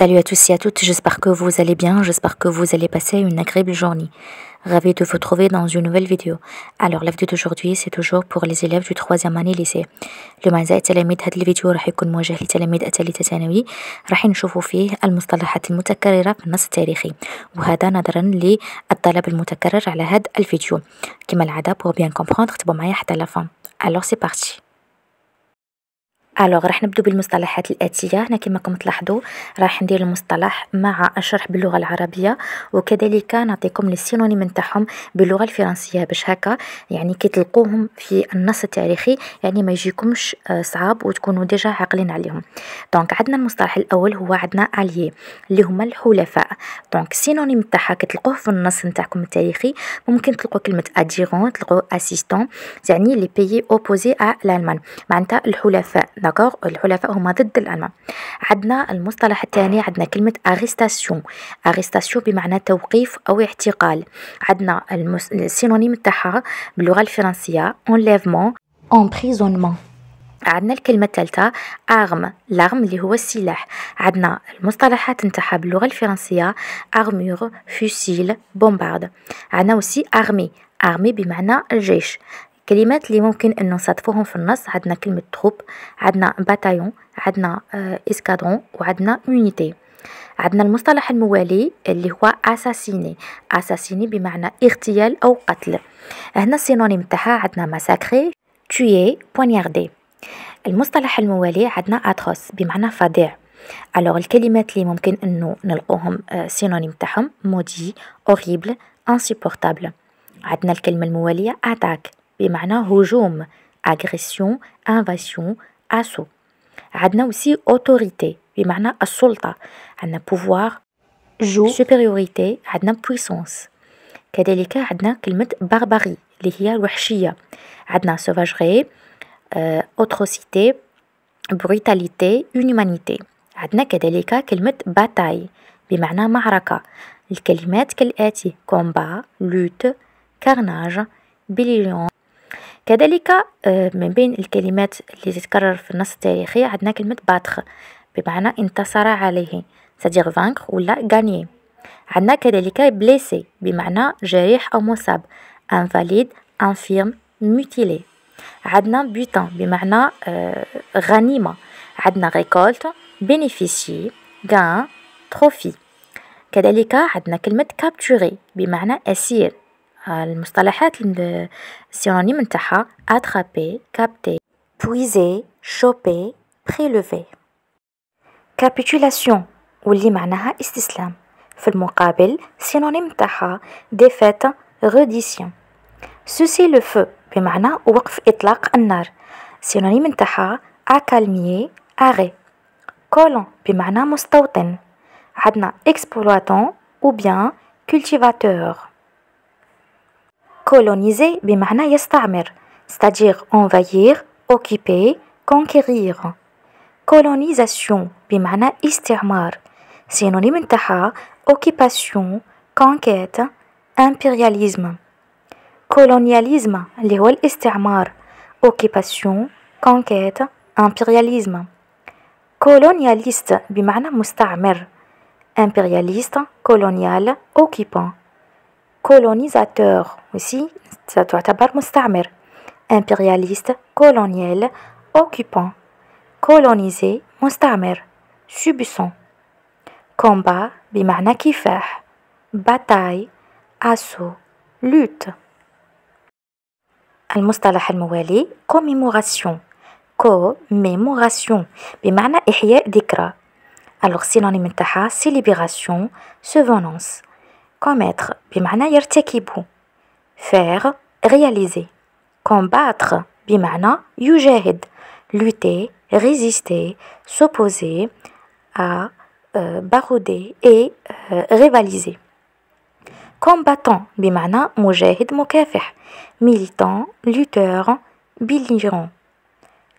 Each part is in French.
Salut à tous et à toutes, j'espère que vous allez bien, j'espère que vous allez passer une agréable journée. Ravi de vous retrouver dans une nouvelle vidéo. Alors la vidéo d'aujourd'hui c'est toujours pour les élèves du 3e année lycée. Le et معزائي التلاميذ هذه الفيديو راح يكون موجه لتلاميذ الثالثة ثانوي راح نشوفوا فيه المصطلحات المتكررة في النص التاريخي وهذا نظرا للطلب المتكرر على هذا الفيديو كما العادة pour bien comprendre تبقوا معايا حتى la fin. Alors c'est parti. الوغ راح نبدو بالمصطلحات الاتيه هنا كما تلاحظوا راح ندير المصطلح مع الشرح باللغه العربيه وكذلك نعطيكم السينونيم نتاعهم باللغه الفرنسيه باش هكا يعني كي تلقوهم في النص التاريخي يعني ما يجيكمش آه، صعاب وتكونوا ديجا عاقلين عليهم دونك عندنا المصطلح الاول هو عندنا اليي اللي هما الحلفاء دونك السينونيم تاعها كتلقوه في النص نتاعكم التاريخي ممكن تلقوا كلمه اديرون تلقوا اسيستون يعني لي بيي اوبوزي ا لالمان معناتها الحلفاء داكوغ الحلفاء هما ضد الألمان عندنا المصطلح الثاني عندنا كلمة أريستاسيون أريستاسيون بمعنى توقيف أو اعتقال عندنا المس... السينونيم تاعها باللغة الفرنسية انليفمون امبريزونمون عندنا الكلمة الثالثة أغم لغم اللي هو السلاح عندنا المصطلحات نتاعها باللغة الفرنسية أغمور فوسيل بومبارد عندنا أوسي أغمي أغمي بمعنى الجيش كلمات اللي ممكن انه نصادفوهم في النص عندنا كلمه تروب عندنا باتايون عندنا اسكادرون آه، وعندنا يونيتي عندنا المصطلح الموالي اللي هو اساسيني اساسيني بمعنى اغتيال او قتل هنا السينونيم تاعها عندنا ماساكري تويي بونياردي المصطلح الموالي عندنا اتروس بمعنى فظيع الوغ الكلمات اللي ممكن انه نلقوهم آه، سينونيم تاعهم مودي اوريبل انسيبورتابل عندنا الكلمه المواليه اتاك بمعنى هجوم agression invasion assaut عندنا aussi autorité بمعنى السلطة عندنا pouvoir جو supériorité عندنا puissance كذلك عندنا كلمة barbarie اللي هي الوحشية عندنا sauvagerie آه, atrocité brutalité inhumanité عندنا كذلك كلمة bataille بمعنى معركة الكلمات كالآتي combat lutte carnage billion كذلك آه، من بين الكلمات اللي تتكرر في النص التاريخي عندنا كلمة باتخ بمعنى انتصر عليه سادير فانكر ولا غاني عندنا كذلك بليسي بمعنى جريح أو مصاب انفاليد انفيرم ميتيلي عندنا بوتان بمعنى آه، غنيمة عندنا ريكولت بينيفيسي غان تروفي كذلك عندنا كلمة كابتوري بمعنى أسير المصطلحات السيرونيم نتاعها attraper capter puiser choper prélever capitulation واللي معناها استسلام في المقابل سينونيم نتاعها défaite reddition cesser le feu بمعنى وقف إطلاق النار سينونيم نتاعها accalmier arrêt colon بمعنى مستوطن عندنا exploitant ou bien cultivateur Coloniser بمعنى c'est-à-dire envahir, occuper, conquérir. Colonisation Bimana استعمار synonyme occupation, conquête, impérialisme. Colonialisme اللي هو occupation, conquête, impérialisme. Colonialiste Bimana مستعمر impérialiste, colonial, occupant colonisateur aussi, ça doit être moustamer ». impérialiste, colonial, occupant, colonisé, مستعمر subissant. Combat بمعنى كفاح bataille, assaut, lutte. al الموالي commémoration commémoration bimana إحياء ذكرى alors c'est « libération », célébration, souvenance commettre bimana, yertekibu, faire réaliser combattre bimana, يجاهد lutter résister s'opposer à euh, et euh, rivaliser combattant bimana, مجاهد مكافح militant lutteur belligérant.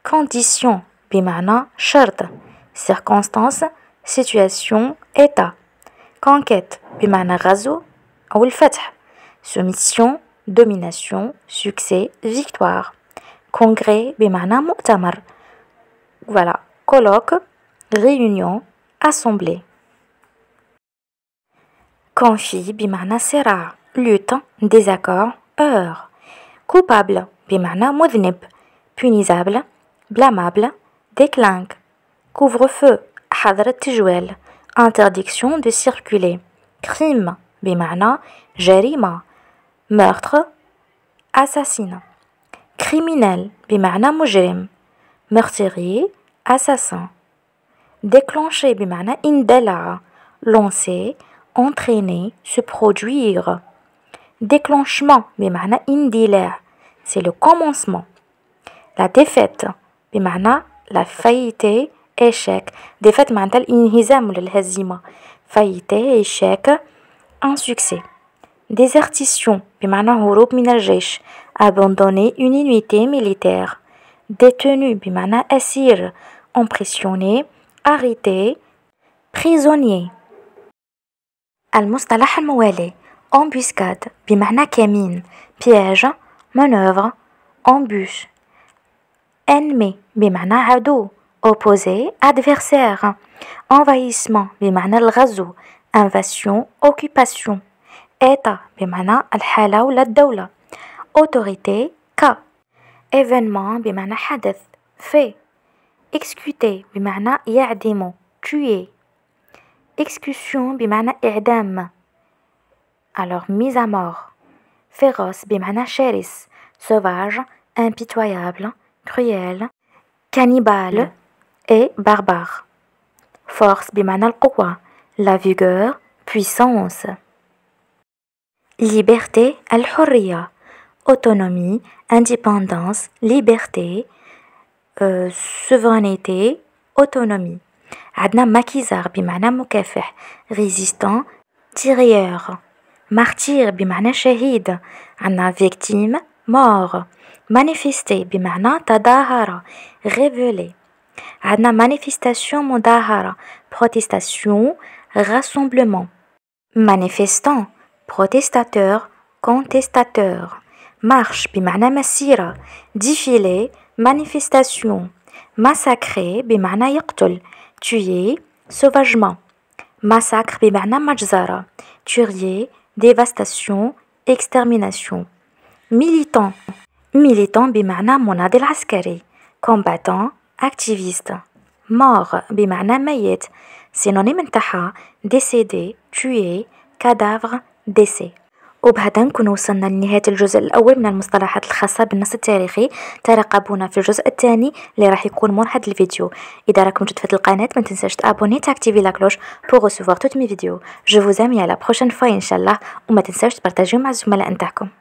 condition bimana, shard, circonstance situation état conquête bimana razo, أو soumission domination succès victoire congrès bimana mu'tamar, voilà colloque réunion assemblée Confi bimana serra, lutte désaccord heure coupable bimana مذنب punisable blâmable déclinque couvre-feu حظر interdiction de circuler. Crime, bimana, meurtre, assassin, Criminel, bimana meurtrier, assassin. Déclencher, bimana lancer, entraîner, se produire. Déclenchement, bimana indila, c'est le commencement. La défaite, bimana la faillite, échec défaite mentale الانهزام faillite échec insuccès désertion بمعنى هروب من abandonner une unité militaire détenu bimana أسير emprisonné arrêté prisonnier al الموالي embuscade bimana كمين piège manœuvre embûche ennemi bimana opposé, adversaire, envahissement, بمعنى الغزو, invasion, occupation, état, بمعنى الحالة la الدولة, autorité, cas, événement, بمعنى hadith, fait, exécuter, بمعنى يعدم, tuer, exécution, بمعنى إعدام, alors mise à mort, féroce, بمعنى شرس, sauvage, impitoyable, cruel, cannibale, et barbare. Force bimana al la vigueur, puissance. Liberté al autonomie, indépendance, liberté, euh, souveraineté, autonomie. Adna makizar bimana résistant, tirieur. Martyr bimana shahid, anna victime, mort. Manifesté bimana tadahara, révélé. عندنا manifestation mondahara protestation rassemblement manifestant protestateur contestateur marche bimana masira, défilé manifestation massacré bimana يقتل tué, sauvagement massacre bimana majzara, tué, dévastation extermination militant militant Bimana مناضل عسكري combattant اكتيفيست مور بمعنى ميت سينونيم نتاعها ديسيدي tué كادافر ديسي وبهذا نكون وصلنا لنهاية الجزء الأول من المصطلحات الخاصة بالنص التاريخي ترقبونا في الجزء الثاني اللي راح يكون منحد الفيديو إذا راكم جد في القناة ما تنساش تابوني تاكتيفي لا كلوش بوغ توت مي فيديو vidéos je vous aime et إن شاء الله وما تنساش تبارتاجيو مع الزملاء نتاعكم